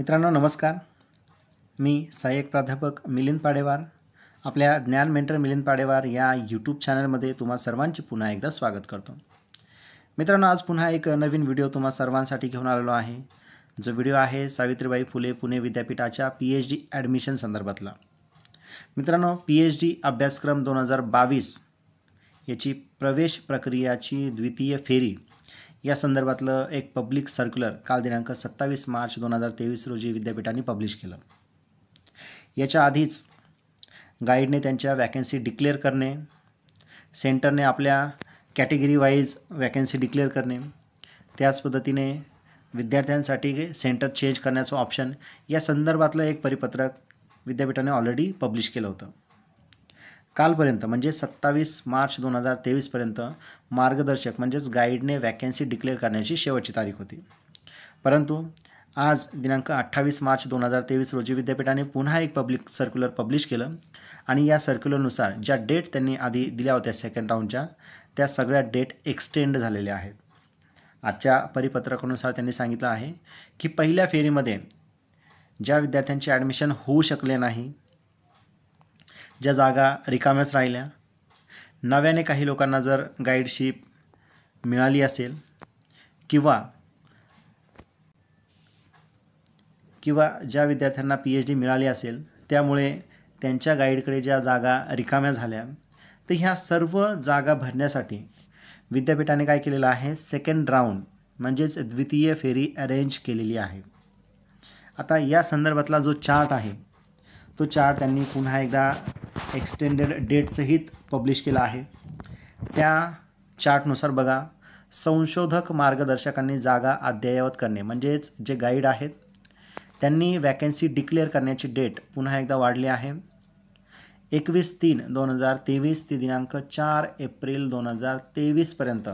मित्रांनो नमस्कार मी सहाय्यक प्राध्यापक मिलिंद पाडेवार आपल्या ज्ञान मेंटर मिलिंद पाडेवार या यूट्यूब चॅनलमध्ये तुम्हा सर्वांचे पुन्हा एकदा स्वागत करतो मित्रांनो आज पुन्हा एक नवीन व्हिडिओ तुम्हा सर्वांसाठी घेऊन आलेलो आहे जो व्हिडिओ आहे सावित्रीबाई फुले पुणे विद्यापीठाच्या पी एच डी ॲडमिशन संदर्भातला मित्रांनो पी एच डी अभ्यासक्रम दोन हजार बावीस याची प्रवेश प्रक्रियाची द्वितीय फेरी या संदर्भातलं एक पब्लिक सर्क्युलर काल दिनांक सत्तावीस मार्च दोन हजार तेवीस रोजी विद्यापीठाने पब्लिश केलं याच्या आधीच गाईडने त्यांच्या वॅकन्सी डिक्लेअर करणे सेंटरने आपल्या कॅटेगरी वाईज वॅकन्सी डिक्लेअर करणे त्याच पद्धतीने विद्यार्थ्यांसाठी सेंटर चेंज करण्याचं ऑप्शन या संदर्भातलं एक परिपत्रक विद्यापीठाने ऑलरेडी पब्लिश केलं होतं कालपर्यंत म्हणजे सत्तावीस मार्च दोन हजार तेवीसपर्यंत मार्गदर्शक म्हणजेच गाईडने वॅकन्सी डिक्लेअर करण्याची शेवटची तारीख होती परंतु आज दिनांक अठ्ठावीस मार्च दोन हजार तेवीस रोजी विद्यापीठाने पुन्हा एक पब्लिक सर्क्युलर पब्लिश केलं आणि या सर्क्युलरनुसार ज्या डेट त्यांनी आधी दिल्या होत्या सेकंड राऊंडच्या त्या सगळ्या डेट एक्सटेंड झालेल्या आहेत आजच्या परिपत्रकानुसार त्यांनी सांगितलं आहे की पहिल्या फेरीमध्ये ज्या विद्यार्थ्यांचे ॲडमिशन होऊ शकले नाही ज्या जागा रिकाम्याच राहिल्या नव्याने काही लोकांना जर गाईडशिप मिळाली असेल किंवा किंवा ज्या विद्यार्थ्यांना पी एच डी मिळाली असेल त्यामुळे त्यांच्या गाईडकडे ज्या जागा रिकाम्या झाल्या तर ह्या सर्व जागा भरण्यासाठी विद्यापीठाने काय केलेलं आहे सेकंड राऊंड म्हणजेच द्वितीय फेरी अरेंज केलेली आहे आता या संदर्भातला जो चार्ट आहे तो चार्ट त्यांनी पुन्हा एकदा एक्सटेंडेड डेटसहित पब्लिश केलं आहे त्या चार्टनुसार बघा संशोधक मार्गदर्शकांनी जागा अद्ययावत करणे म्हणजेच जे गाईड आहेत त्यांनी वॅकन्सी डिक्लेअर करण्याची डेट पुन्हा एकदा वाढली आहे एकवीस तीन दोन हजार तेवीस ते दिनांक चार एप्रिल दोन हजार तेवीसपर्यंत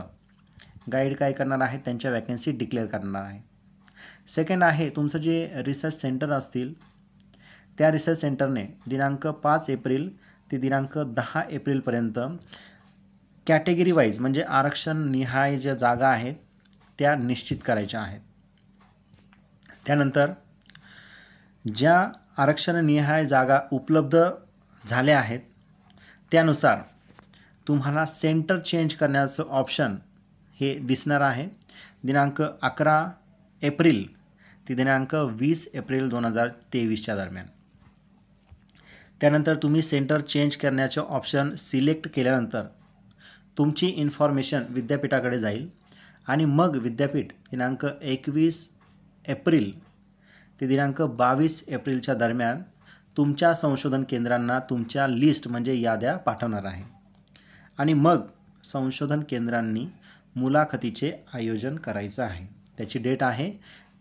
गाईड काय करणार आहे त्यांच्या वॅकन्सी डिक्लेअर करणार आहे सेकंड आहे तुमचं जे रिसर्च सेंटर असतील त्या रिसर्च सेंटरने दिनांक पाच एप्रिल ते दिनांक दहा एप्रिलपर्यंत कॅटेगरी वाईज म्हणजे आरक्षण निहाय ज्या जागा आहेत त्या निश्चित करायच्या आहेत त्यानंतर ज्या आरक्षण निहाय जागा उपलब्ध झाल्या आहेत त्यानुसार तुम्हाला सेंटर चेंज करण्याचं ऑप्शन हे दिसणार आहे दिनांक अकरा एप्रिल ते दिनांक वीस एप्रिल दोन हजार तेवीसच्या दरम्यान त्यानंतर तुम्ही सेंटर चेंज करण्याचे ऑप्शन सिलेक्ट केल्यानंतर तुमची इन्फॉर्मेशन विद्यापीठाकडे जाईल आणि मग विद्यापीठ दिनांक एकवीस एप्रिल ते दिनांक बावीस एप्रिलच्या दरम्यान तुमच्या संशोधन केंद्रांना तुमच्या लिस्ट म्हणजे याद्या पाठवणार आहे आणि मग संशोधन केंद्रांनी मुलाखतीचे आयोजन करायचं आहे त्याची डेट आहे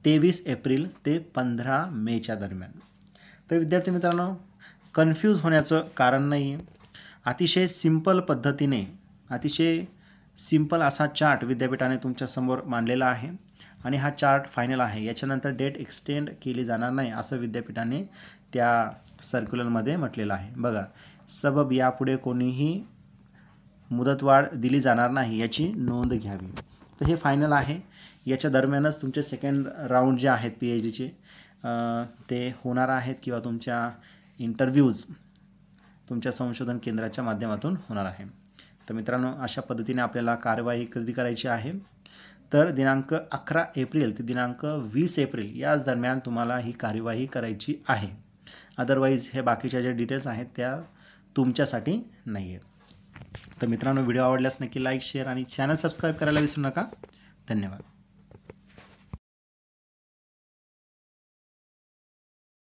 तेवीस एप्रिल ते पंधरा मेच्या दरम्यान तर विद्यार्थी मित्रांनो कन्फ्यूज होण्याचं कारण नाही आहे अतिशय सिंपल पद्धतीने अतिशय सिंपल असा चार्ट विद्यापीठाने तुमच्यासमोर मांडलेला आहे आणि हा चार्ट फायनल आहे याच्यानंतर डेट एक्सटेंड केली जाणार नाही असं विद्यापीठाने त्या सर्क्युलरमध्ये म्हटलेलं आहे बघा सबब यापुढे कोणीही मुदतवाढ दिली जाणार नाही याची नोंद घ्यावी तर हे फायनल आहे याच्या दरम्यानच तुमचे सेकंड राऊंड जे आहेत पी एच डीचे ते होणार आहेत किंवा तुमच्या इंटरव्ह्यूज तुमच्या संशोधन केंद्राच्या माध्यमातून होणार आहे तर मित्रांनो अशा पद्धतीने आपल्याला कार्यवाही कधी करायची आहे तर दिनांक अकरा एप्रिल ते दिनांक वीस एप्रिल याच दरम्यान तुम्हाला ही कार्यवाही करायची आहे अदरवाईज हे बाकीच्या ज्या डिटेल्स आहेत त्या तुमच्यासाठी नाही आहेत तर मित्रांनो व्हिडिओ आवडल्यास नक्की लाईक शेअर आणि चॅनल सबस्क्राईब करायला विसरू नका धन्यवाद